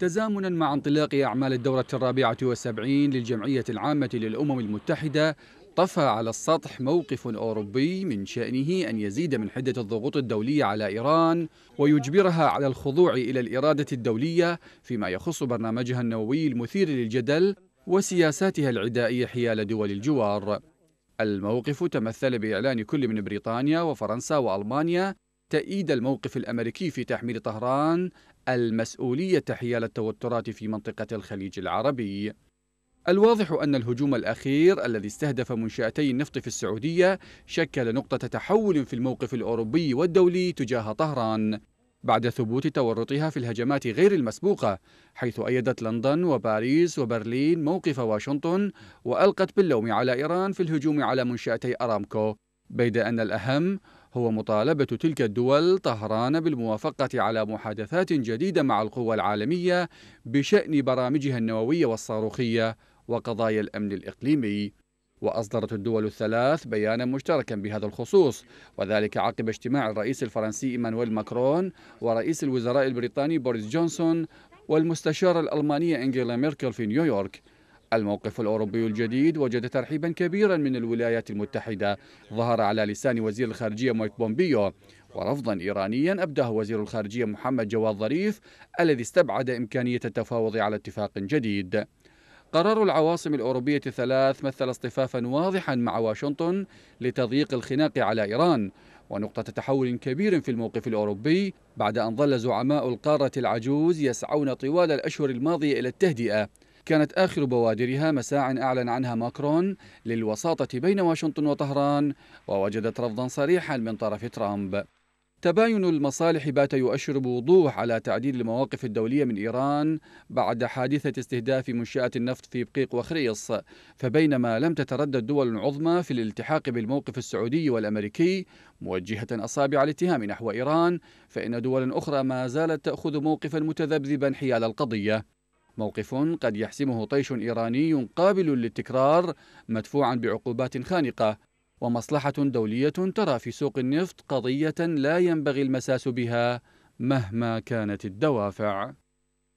تزامنا مع انطلاق أعمال الدورة الرابعة والسبعين للجمعية العامة للأمم المتحدة طفى على السطح موقف أوروبي من شأنه أن يزيد من حدة الضغوط الدولية على إيران ويجبرها على الخضوع إلى الإرادة الدولية فيما يخص برنامجها النووي المثير للجدل وسياساتها العدائية حيال دول الجوار الموقف تمثل بإعلان كل من بريطانيا وفرنسا وألمانيا تأييد الموقف الأمريكي في تحميل طهران المسؤولية حيال التوترات في منطقة الخليج العربي الواضح أن الهجوم الأخير الذي استهدف منشأتي النفط في السعودية شكل نقطة تحول في الموقف الأوروبي والدولي تجاه طهران بعد ثبوت تورطها في الهجمات غير المسبوقة حيث أيدت لندن وباريس وبرلين موقف واشنطن وألقت باللوم على إيران في الهجوم على منشأتي أرامكو بيد أن الأهم هو مطالبة تلك الدول طهران بالموافقة على محادثات جديدة مع القوى العالمية بشأن برامجها النووية والصاروخية وقضايا الأمن الإقليمي وأصدرت الدول الثلاث بيانا مشتركا بهذا الخصوص وذلك عقب اجتماع الرئيس الفرنسي إيمانويل ماكرون ورئيس الوزراء البريطاني بوريس جونسون والمستشارة الألمانية إنجيلا ميركل في نيويورك الموقف الأوروبي الجديد وجد ترحيبا كبيرا من الولايات المتحدة ظهر على لسان وزير الخارجية مايك بومبيو ورفضا إيرانيا أبداه وزير الخارجية محمد جواد ظريف الذي استبعد إمكانية التفاوض على اتفاق جديد قرار العواصم الأوروبية الثلاث مثل اصطفافا واضحا مع واشنطن لتضييق الخناق على إيران ونقطة تحول كبير في الموقف الأوروبي بعد أن ظل زعماء القارة العجوز يسعون طوال الأشهر الماضية إلى التهدئة كانت آخر بوادرها مساع أعلن عنها ماكرون للوساطة بين واشنطن وطهران ووجدت رفضا صريحا من طرف ترامب تباين المصالح بات يؤشر بوضوح على تعديل المواقف الدولية من إيران بعد حادثة استهداف منشأة النفط في بقيق وخريص فبينما لم تتردد دول عظمى في الالتحاق بالموقف السعودي والأمريكي موجهة أصابع الاتهام نحو إيران فإن دول أخرى ما زالت تأخذ موقفا متذبذبا حيال القضية موقف قد يحسمه طيش إيراني قابل للتكرار مدفوعا بعقوبات خانقة ومصلحة دولية ترى في سوق النفط قضية لا ينبغي المساس بها مهما كانت الدوافع